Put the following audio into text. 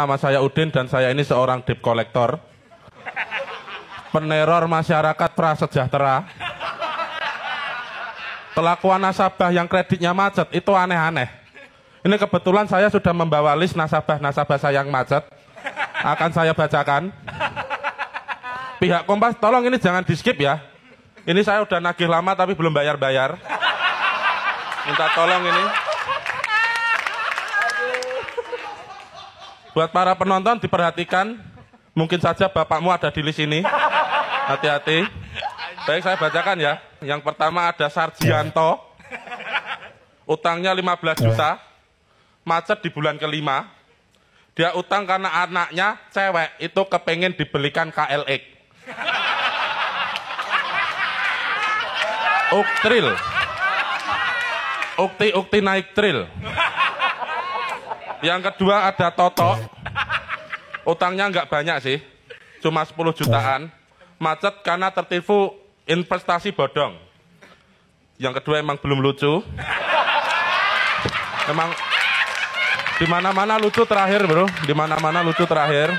Nama saya Udin dan saya ini seorang debt collector. Peneror masyarakat prasejahtera. Kelakuan nasabah yang kreditnya macet itu aneh-aneh. Ini kebetulan saya sudah membawa list nasabah-nasabah saya yang macet. Akan saya bacakan. Pihak Kompas tolong ini jangan di skip ya. Ini saya udah nagih lama tapi belum bayar-bayar. Minta tolong ini. Buat para penonton diperhatikan, mungkin saja bapakmu ada di list ini. Hati-hati. Baik, saya bacakan ya. Yang pertama ada Sarjianto. Utangnya 15 juta. Macet di bulan kelima. Dia utang karena anaknya cewek itu kepengen dibelikan KLX. Uktril. Ukti-ukti naik tril. Yang kedua ada Toto. Utangnya nggak banyak sih. Cuma 10 jutaan. Macet karena tertipu investasi bodong. Yang kedua emang belum lucu. Emang dimana mana lucu terakhir, Bro. dimana mana lucu terakhir.